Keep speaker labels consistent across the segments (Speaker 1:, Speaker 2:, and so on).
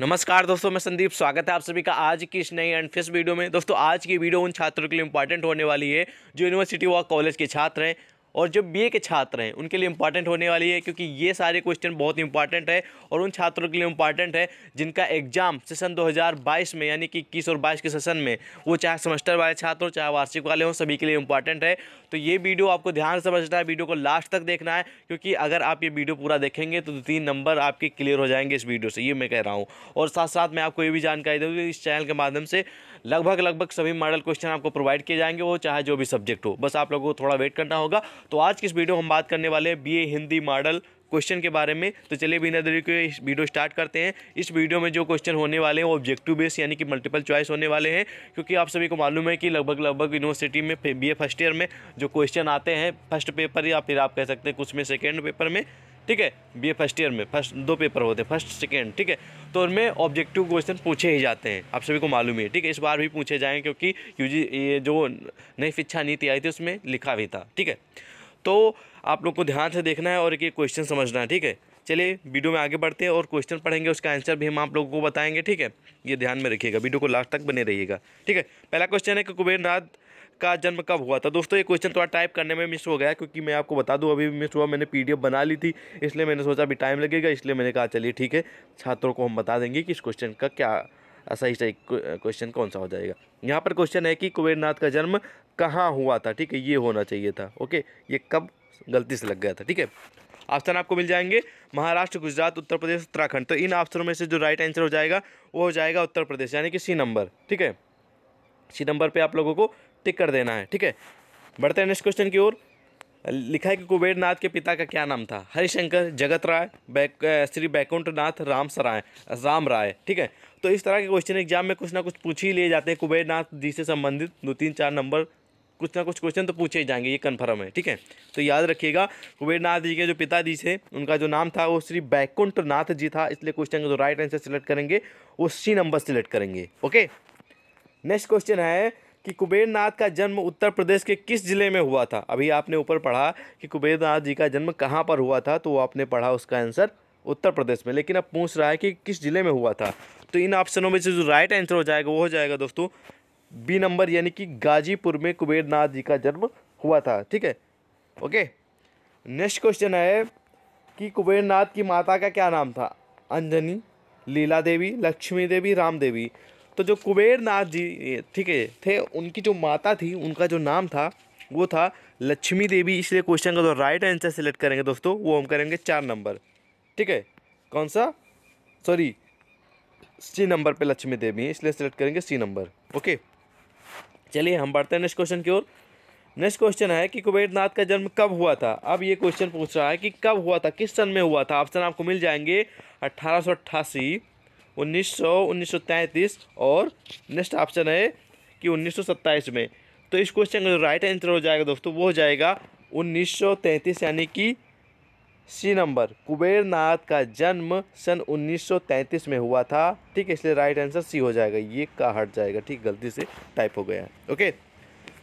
Speaker 1: नमस्कार दोस्तों मैं संदीप स्वागत है आप सभी का आज की इस नई एंड फिस्ट वीडियो में दोस्तों आज की वीडियो उन छात्रों के लिए इंपॉर्टेंट होने वाली है जो यूनिवर्सिटी व कॉलेज के छात्र हैं और जो बीए के छात्र हैं उनके लिए इंपॉर्टेंट होने वाली है क्योंकि ये सारे क्वेश्चन बहुत इंपॉर्टेंट है और उन छात्रों के लिए इंपॉर्टेंट है जिनका एग्जाम सेशन 2022 में यानी कि इक्कीस और बाईस के सेशन में वो चाहे सेमेस्टर वाले छात्र हों चाहे वार्षिक वाले हों सभी के लिए इंपॉर्टेंट है तो ये वीडियो आपको ध्यान से समझना है वीडियो को लास्ट तक देखना है क्योंकि अगर आप ये वीडियो पूरा देखेंगे तो तीन नंबर आपके क्लियर हो जाएंगे इस वीडियो से ये मैं कह रहा हूँ और साथ साथ मैं आपको ये भी जानकारी दूँ इस चैनल के माध्यम से लगभग लगभग सभी मॉडल क्वेश्चन आपको प्रोवाइड किए जाएंगे वो चाहे जो भी सब्जेक्ट हो बस आप लोगों को थोड़ा वेट करना होगा तो आज की इस वीडियो हम बात करने वाले हैं बी हिंदी मॉडल क्वेश्चन के बारे में तो चलिए बिना देरी के वीडियो स्टार्ट करते हैं इस वीडियो में जो क्वेश्चन होने वाले हैं वो ऑब्जेक्टिव बेस यानी कि मल्टीपल चॉइस होने वाले हैं क्योंकि आप सभी को मालूम है कि लगभग लगभग यूनिवर्सिटी में बी फर्स्ट ईयर में जो क्वेश्चन आते हैं फर्स्ट पेपर या फिर आप कह सकते हैं कुछ में सेकेंड पेपर में ठीक है बी फर्स्ट ईयर में फर्स्ट दो पेपर होते हैं फर्स्ट सेकेंड ठीक है तो उनमें ऑब्जेक्टिव क्वेश्चन पूछे ही जाते हैं आप सभी को मालूम है ठीक है इस बार भी पूछे जाएँ क्योंकि जी ये जो नई शिक्षा नीति आई थी उसमें लिखा भी था ठीक है तो आप लोग को ध्यान से देखना है और एक क्वेश्चन समझना है ठीक है चलिए वीडियो में आगे बढ़ते हैं और क्वेश्चन पढ़ेंगे उसका आंसर भी हम आप लोगों को बताएंगे ठीक है ये ध्यान में रखिएगा वीडियो को लास्ट तक बने रहिएगा ठीक है पहला क्वेश्चन है कि कुबेर नाथ का जन्म कब हुआ था दोस्तों ये क्वेश्चन थोड़ा टाइप करने में मिस हो गया क्योंकि मैं आपको बता दूं अभी मिस हुआ मैंने पीडीएफ बना ली थी इसलिए मैंने सोचा अभी टाइम लगेगा इसलिए मैंने कहा चलिए ठीक है छात्रों को हम बता देंगे कि इस क्वेश्चन का क्या सही सही क्वेश्चन कौन सा हो जाएगा यहाँ पर क्वेश्चन है कि कुबेरनाथ का जन्म कहाँ हुआ था ठीक है ये होना चाहिए था ओके ये कब गलती से लग गया था ठीक है ऑप्शन आपको मिल जाएंगे महाराष्ट्र गुजरात उत्तर प्रदेश उत्तराखंड तो इन ऑप्शनों में से जो राइट आंसर हो जाएगा वो हो जाएगा उत्तर प्रदेश यानी कि सी नंबर ठीक है सी नंबर पे आप लोगों को टिक कर देना है ठीक है बढ़ते हैं नेक्स्ट क्वेश्चन की ओर लिखा है कि कुबेर नाथ के पिता का क्या नाम था हरिशंकर जगत राय बैक श्री बैकुंठ नाथ राम सराय राम राय ठीक है तो इस तरह के क्वेश्चन एग्जाम में कुछ ना कुछ पूछ ही लिए जाते हैं कुबेर नाथ जी से संबंधित दो तीन चार नंबर कुछ ना कुछ क्वेश्चन तो पूछे ही जाएंगे ये कन्फर्म है ठीक है तो याद रखिएगा कुबेरनाथ जी के जो पिताजी थे उनका जो नाम था वो श्री बैकुंठ नाथ जी था इसलिए क्वेश्चन का जो राइट आंसर सिलेक्ट करेंगे वो सी नंबर सिलेक्ट करेंगे ओके नेक्स्ट क्वेश्चन है कि कुबेरनाथ का जन्म उत्तर प्रदेश के किस ज़िले में हुआ था अभी आपने ऊपर पढ़ा कि कुबेरनाथ जी का जन्म कहाँ पर हुआ था तो वो आपने पढ़ा उसका आंसर उत्तर प्रदेश में लेकिन अब पूछ रहा है कि किस ज़िले में हुआ था तो इन ऑप्शनों में से जो राइट आंसर हो जाएगा वो हो जाएगा दोस्तों बी नंबर यानी कि गाजीपुर में कुबेरनाथ जी का जन्म हुआ था ठीक है ओके नेक्स्ट क्वेश्चन है कि कुबेरनाथ की माता का क्या नाम था अंजनी लीला देवी लक्ष्मी देवी राम देवी तो जो कुबेरनाथ जी ठीक है थे उनकी जो माता थी उनका जो नाम था वो था लक्ष्मी देवी इसलिए क्वेश्चन का जो राइट आंसर सेलेक्ट करेंगे दोस्तों वो हम करेंगे चार नंबर ठीक है कौन सा सॉरी सी नंबर पे लक्ष्मी देवी इसलिए सेलेक्ट करेंगे सी नंबर ओके चलिए हम बढ़ते हैं नेक्स्ट क्वेश्चन की ओर नेक्स्ट क्वेश्चन है कि कुबेर नाथ का जन्म कब हुआ था अब ये क्वेश्चन पूछ रहा है कि कब हुआ था किस सन में हुआ था ऑप्शन आपको मिल जाएंगे अट्ठारह सौ अट्ठासी उन्नीस सौ उन्नीस सौ तैंतीस और नेक्स्ट ऑप्शन है कि उन्नीस सौ में तो इस क्वेश्चन का जो राइट आंसर हो जाएगा दोस्तों वो हो जाएगा उन्नीस सौ तैंतीस यानी कि सी नंबर कुबेर नाथ का जन्म सन 1933 में हुआ था ठीक है इसलिए राइट आंसर सी हो जाएगा ये का हट जाएगा ठीक गलती से टाइप हो गया है ओके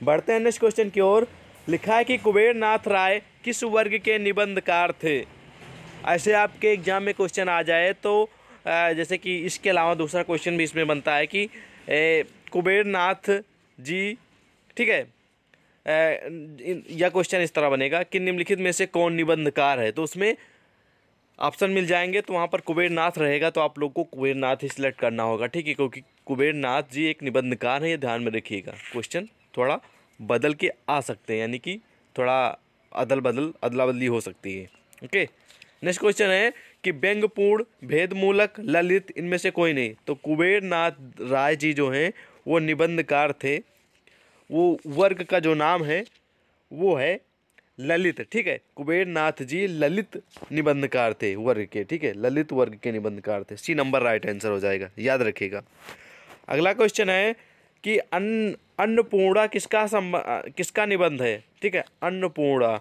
Speaker 1: बढ़ते हैं नेक्स्ट क्वेश्चन की ओर लिखा है कि कुबेर नाथ राय किस वर्ग के निबंधकार थे ऐसे आपके एग्जाम में क्वेश्चन आ जाए तो जैसे कि इसके अलावा दूसरा क्वेश्चन भी इसमें बनता है कि कुबेर नाथ जी ठीक है या क्वेश्चन इस तरह बनेगा कि निम्नलिखित में से कौन निबंधकार है तो उसमें ऑप्शन मिल जाएंगे तो वहाँ पर कुबेरनाथ रहेगा तो आप लोग को कुबेरनाथ ही सिलेक्ट करना होगा ठीक है क्योंकि कुबेरनाथ जी एक निबंधकार हैं ये ध्यान में रखिएगा क्वेश्चन थोड़ा बदल के आ सकते हैं यानी कि थोड़ा अदल बदल अदला बदली हो सकती है ओके नेक्स्ट क्वेश्चन है कि व्यंगपूर्ण भेदमूलक ललित इनमें से कोई नहीं तो कुबेरनाथ राय जी जो हैं वो निबंधकार थे वो वर्ग का जो नाम है वो है ललित ठीक है कुबेर नाथ जी ललित निबंधकार थे वर्ग के ठीक है ललित वर्ग के निबंधकार थे सी नंबर राइट आंसर हो जाएगा याद रखिएगा अगला क्वेश्चन है कि अन्न अन्नपूर्णा किसका संब किसका निबंध है ठीक है अन्नपूर्णा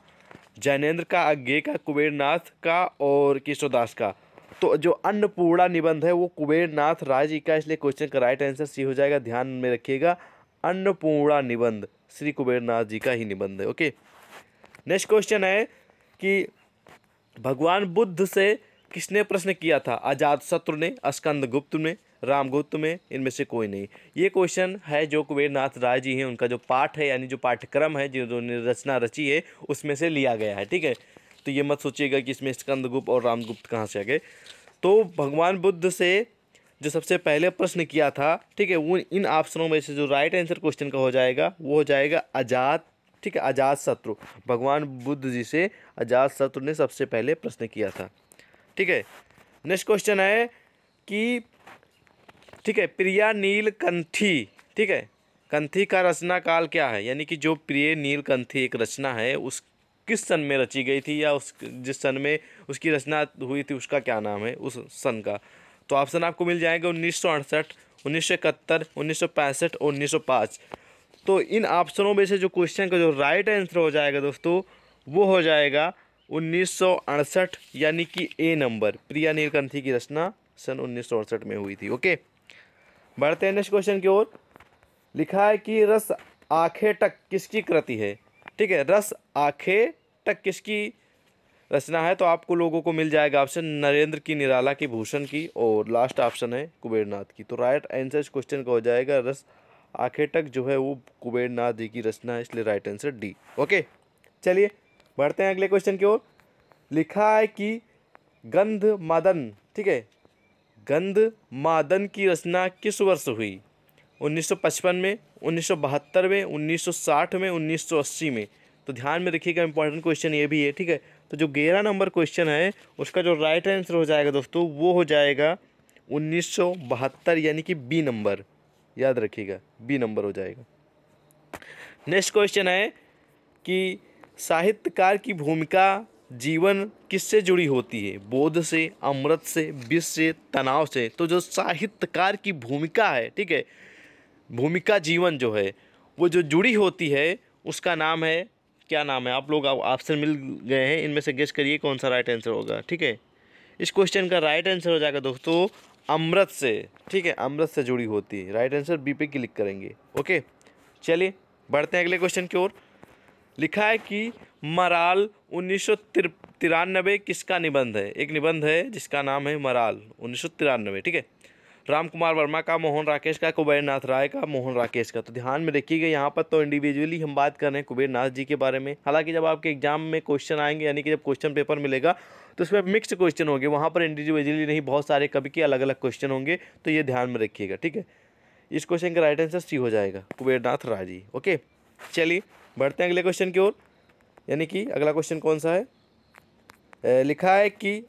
Speaker 1: जैनेन्द्र का अज्ञे का कुबेरनाथ का और केशवदास का तो जो अन्नपूर्णा निबंध है वो कुबेरनाथ राय जी का इसलिए क्वेश्चन का राइट आंसर सी हो जाएगा ध्यान में रखिएगा अन्नपूर्णा निबंध श्री कुबेरनाथ जी का ही निबंध है ओके नेक्स्ट क्वेश्चन है कि भगवान बुद्ध से किसने प्रश्न किया था आजाद शत्रु ने अस्कंद गुप्त में रामगुप्त में इनमें से कोई नहीं ये क्वेश्चन है जो कुबेरनाथ राय जी हैं उनका जो पाठ है यानी जो पाठ्यक्रम है जिन्होंने रचना रची है उसमें से लिया गया है ठीक है तो ये मत सोचिएगा कि इसमें स्कंदगुप्त और रामगुप्त कहाँ से आ गए तो भगवान बुद्ध से जो सबसे पहले प्रश्न किया था ठीक है उन इन ऑप्शनों में से जो राइट आंसर क्वेश्चन का हो जाएगा वो हो जाएगा अजात ठीक है अजात शत्रु भगवान बुद्ध जी से अजात शत्रु ने सबसे पहले प्रश्न किया था ठीक है नेक्स्ट क्वेश्चन है कि ठीक है प्रिया नील कंथी ठीक है कंथी का रचना काल क्या है यानी कि जो प्रिय कंथी एक रचना है उस किस सन में रची गई थी या उस जिस सन में उसकी रचना हुई थी उसका क्या नाम है उस सन का तो ऑप्शन आपको मिल जाएंगे उन्नीस सौ अड़सठ उन्नीस सौ इकहत्तर उन्नीस सौ पैंसठ और उन्नीस सौ पाँच तो इन ऑप्शनों में से जो क्वेश्चन का जो राइट आंसर हो जाएगा दोस्तों वो हो जाएगा उन्नीस सौ अड़सठ यानी कि ए नंबर प्रिया नीलकंथी की रचना सन उन्नीस सौ अड़सठ में हुई थी ओके बढ़ते हैं नेक्स्ट क्वेश्चन की ओर लिखा है कि रस आखे टक किसकी कृति है ठीक है रस आखे टक किसकी रचना है तो आपको लोगों को मिल जाएगा ऑप्शन नरेंद्र की निराला की भूषण की और लास्ट ऑप्शन है कुबेरनाथ की तो राइट आंसर इस क्वेश्चन का हो जाएगा रस आखिर तक जो है वो कुबेरनाथ जी की रचना है इसलिए राइट आंसर डी ओके चलिए बढ़ते हैं अगले क्वेश्चन की ओर लिखा है कि गंध मादन ठीक है गंध मादन की रचना किस वर्ष हुई 1955 में 1972 में 1960 में 1980 में तो ध्यान में रखिएगा इंपॉर्टेंट क्वेश्चन ये भी है ठीक है तो जो ग्यारह नंबर क्वेश्चन है उसका जो राइट आंसर हो जाएगा दोस्तों वो हो जाएगा उन्नीस यानी कि बी नंबर याद रखिएगा बी नंबर हो जाएगा नेक्स्ट क्वेश्चन है कि साहित्यकार की भूमिका जीवन किससे जुड़ी होती है बोध से अमृत से विष से तनाव से तो जो साहित्यकार की भूमिका है ठीक है भूमिका जीवन जो है वो जो जुड़ी होती है उसका नाम है क्या नाम है आप लोग ऑप्शन मिल गए हैं इनमें से गेस करिए कौन सा राइट आंसर होगा ठीक है इस क्वेश्चन का राइट आंसर हो जाएगा दोस्तों अमृत से ठीक है अमृत से जुड़ी होती है राइट आंसर बी पे क्लिक करेंगे ओके चलिए बढ़ते हैं अगले क्वेश्चन की ओर लिखा है कि मराल उन्नीस किसका निबंध है एक निबंध है जिसका नाम है मराल उन्नीस ठीक है राम कुमार वर्मा का मोहन राकेश का कुबेरनाथ राय का मोहन राकेश का तो ध्यान में रखिएगा यहाँ पर तो इंडिविजुअली हम बात कर रहे हैं कुबेरनाथ जी के बारे में हालांकि जब आपके एग्जाम में क्वेश्चन आएंगे यानी कि जब क्वेश्चन पेपर मिलेगा तो उसमें मिक्स्ड क्वेश्चन होंगे वहाँ पर इंडिविजुअली नहीं बहुत सारे कभी के अलग अलग क्वेश्चन होंगे तो ये ध्यान में रखिएगा ठीक है इस क्वेश्चन का राइट आंसर सी हो जाएगा कुबेरनाथ राय जी ओके चलिए बढ़ते हैं अगले क्वेश्चन की ओर यानी कि अगला क्वेश्चन कौन सा है लिखा है कि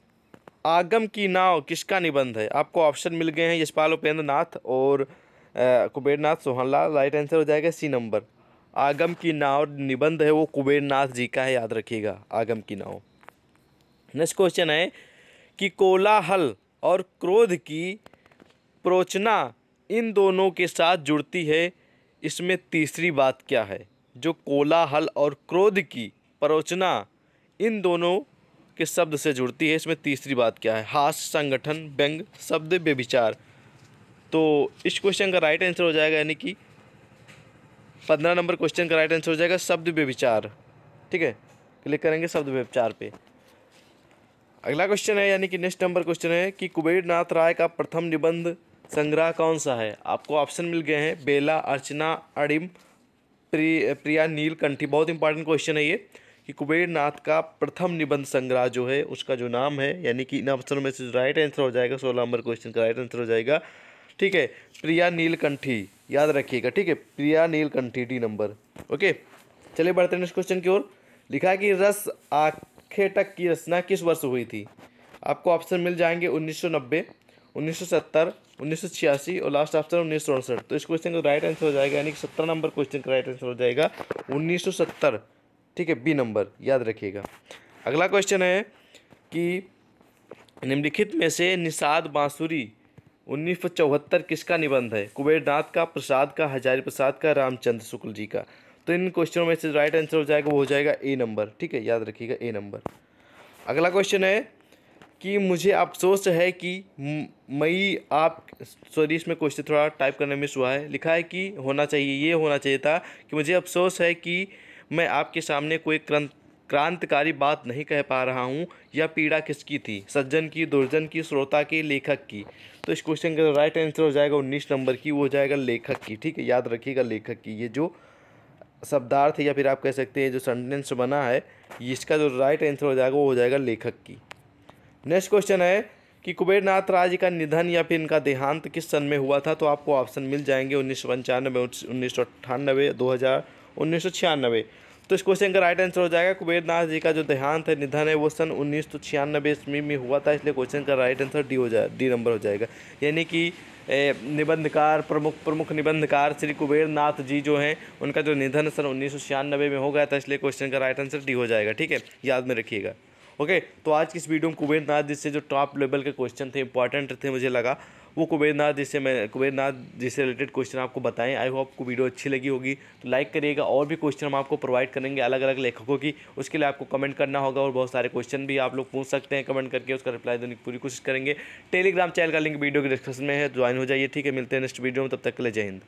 Speaker 1: आगम की नाव किसका निबंध है आपको ऑप्शन मिल गए हैं यशपाल उपेंद्र नाथ और कुबेर नाथ सोहनलाल राइट आंसर हो जाएगा सी नंबर आगम की नाव निबंध है वो कुबेर नाथ जी का है याद रखिएगा आगम की नाव नेक्स्ट क्वेश्चन है कि कोलाहल और क्रोध की प्रोचना इन दोनों के साथ जुड़ती है इसमें तीसरी बात क्या है जो कोलाहल और क्रोध की प्रोचना इन दोनों किस शब्द से जुड़ती है इसमें तीसरी बात क्या है हास संगठन व्यंग शब्द व्यभिचार तो इस क्वेश्चन का राइट आंसर हो जाएगा यानी कि पंद्रह नंबर क्वेश्चन का राइट आंसर हो जाएगा शब्द व्यभिचार ठीक है क्लिक करेंगे शब्द व्यभिचार पे अगला क्वेश्चन है यानी कि नेक्स्ट नंबर क्वेश्चन है कि कुबेर नाथ राय का प्रथम निबंध संग्रह कौन सा है आपको ऑप्शन मिल गए हैं बेला अर्चना अड़िम प्रिय प्रिया नीलकंठी बहुत इंपॉर्टेंट क्वेश्चन है ये कि कुबेर नाथ का प्रथम निबंध संग्रह जो है उसका जो नाम है यानी कि इन ऑप्शनों में से राइट आंसर हो जाएगा सोलह नंबर क्वेश्चन का राइट आंसर हो जाएगा ठीक है प्रिया नीलकंठी याद रखिएगा ठीक है Priya Neelkanthi D number okay चलिए बढ़ते नेक्स्ट क्वेश्चन की ओर लिखा है कि रस आखेटक की रचना किस वर्ष हुई थी आपको ऑप्शन मिल जाएंगे उन्नीस सौ 1986 और लास्ट ऑप्शन उन्नीस तो इस क्वेश्चन का राइट आंसर हो जाएगा यानी कि सत्तर नंबर क्वेश्चन का राइट आंसर हो जाएगा 1970 ठीक है बी नंबर याद रखिएगा अगला क्वेश्चन है कि निम्नलिखित में से निषाद बांसुरी उन्नीस सौ चौहत्तर किसका निबंध है कुबेरनाथ का प्रसाद का हजारी प्रसाद का रामचंद्र शुक्ल जी का तो इन क्वेश्चनों में से राइट आंसर हो जाएगा वो हो जाएगा ए नंबर ठीक है याद रखिएगा ए नंबर अगला क्वेश्चन है कि मुझे अफसोस है कि मई आप सॉरी इसमें क्वेश्चन थोड़ा टाइप करने में मिस हुआ है लिखा है कि होना चाहिए ये होना चाहिए था कि मुझे अफसोस है कि मैं आपके सामने कोई क्रं क्रांतिकारी बात नहीं कह पा रहा हूँ यह पीड़ा किसकी थी सज्जन की दुर्जन की श्रोता की लेखक की तो इस क्वेश्चन का राइट आंसर हो जाएगा उन्नीस नंबर की वो हो जाएगा लेखक की ठीक है याद रखिएगा लेखक की ये जो शब्दार्थ या फिर आप कह सकते हैं जो सेंटेंस बना है इसका जो राइट आंसर हो जाएगा वो हो जाएगा लेखक की नेक्स्ट क्वेश्चन है कि कुबेरनाथ राज्य का निधन या फिर इनका देहांत किस सन में हुआ था तो आपको ऑप्शन मिल जाएंगे उन्नीस सौ पंचानवे उन्नीस सौ अट्ठानबे दो हज़ार उन्नीस तो इस क्वेश्चन का राइट आंसर हो जाएगा कुबेर नाथ जी का जो देहांत है निधन है वो सन उन्नीस सौ छियानबे ईस्वी में हुआ था इसलिए क्वेश्चन का राइट आंसर डी हो जाए डी नंबर हो जाएगा यानी कि निबंधकार प्रमुख प्रमुख निबंधकार श्री कुबेर नाथ जी जो हैं उनका जो निधन सन उन्नीस में हो गया था इसलिए क्वेश्चन का राइट आंसर डी हो जाएगा ठीक है याद में रखिएगा ओके तो आज की इस वीडियो में कुबेर नाथ जी से जो टॉप लेवल के क्वेश्चन थे इंपॉर्टेंट थे मुझे लगा वो कुबेरनाथ जी से मैं कुबेरनाथ जी से रिलेटेड क्वेश्चन आपको बताएं आई होप आपको वीडियो अच्छी लगी होगी तो लाइक करिएगा और भी क्वेश्चन हम आपको प्रोवाइड करेंगे अलग अलग लेखकों की उसके लिए आपको कमेंट करना होगा और बहुत सारे क्वेश्चन भी आप लोग पूछ सकते हैं कमेंट करके उसका रिप्लाई देने की पूरी कोशिश करेंगे टेलीग्राम चैनल का लिंक वीडियो के डिस्क्रिप्शन में है ज्वाइन तो हो जाइए ठीक है मिलते हैं नेक्स्ट वीडियो में तब तक के लिए जय हिंद